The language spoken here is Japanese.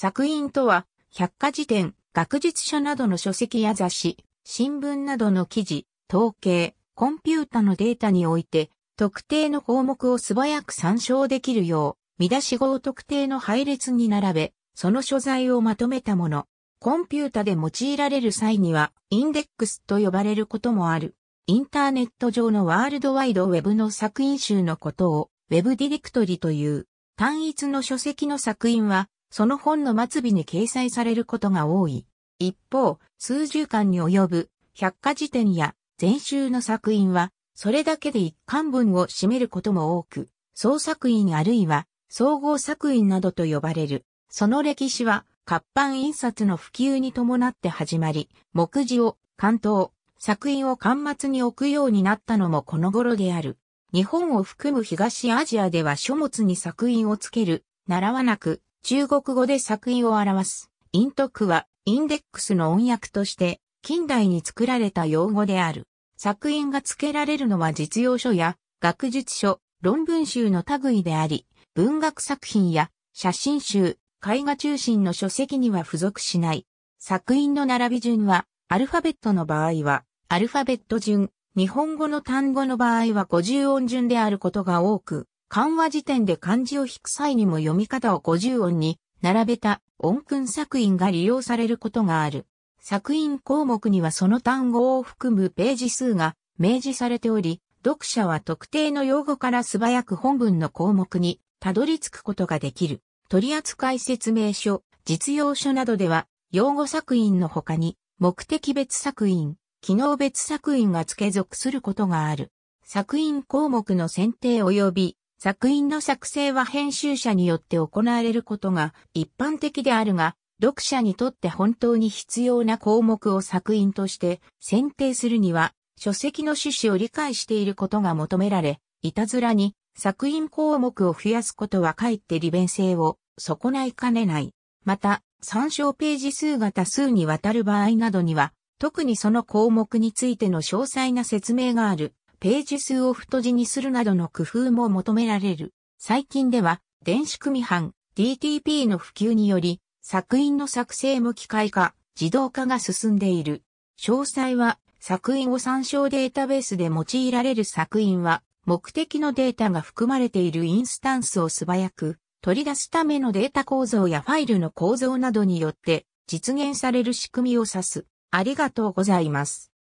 作品とは、百科事典、学術書などの書籍や雑誌、新聞などの記事、統計、コンピュータのデータにおいて、特定の項目を素早く参照できるよう、見出し語を特定の配列に並べ、その所在をまとめたもの。コンピュータで用いられる際には、インデックスと呼ばれることもある。インターネット上のワールドワイドウェブの作品集のことを、ウェブディレクトリという、単一の書籍の作品は、その本の末尾に掲載されることが多い。一方、数十巻に及ぶ百科事典や全集の作品は、それだけで一巻分を占めることも多く、総作品あるいは総合作品などと呼ばれる。その歴史は、活版印刷の普及に伴って始まり、目次を、関東、作品を巻末に置くようになったのもこの頃である。日本を含む東アジアでは書物に作品をつける、習わなく、中国語で作為を表す。イントクは、インデックスの音訳として、近代に作られた用語である。作品が付けられるのは実用書や、学術書、論文集の類であり、文学作品や、写真集、絵画中心の書籍には付属しない。作品の並び順は、アルファベットの場合は、アルファベット順、日本語の単語の場合は五十音順であることが多く、漢和辞典で漢字を引く際にも読み方を50音に並べた音訓作品が利用されることがある。作品項目にはその単語を含むページ数が明示されており、読者は特定の用語から素早く本文の項目にたどり着くことができる。取扱説明書、実用書などでは、用語作品の他に、目的別作品、機能別作品が付け属することがある。作品項目の選定及び作品の作成は編集者によって行われることが一般的であるが、読者にとって本当に必要な項目を作品として選定するには、書籍の趣旨を理解していることが求められ、いたずらに作品項目を増やすことはかえって利便性を損ないかねない。また、参照ページ数が多数にわたる場合などには、特にその項目についての詳細な説明があるページ数を太字にするなどの工夫も求められる。最近では、電子組版 DTP の普及により、作品の作成も機械化、自動化が進んでいる。詳細は、作品を参照データベースで用いられる作品は、目的のデータが含まれているインスタンスを素早く取り出すためのデータ構造やファイルの構造などによって実現される仕組みを指す。ありがとうございます。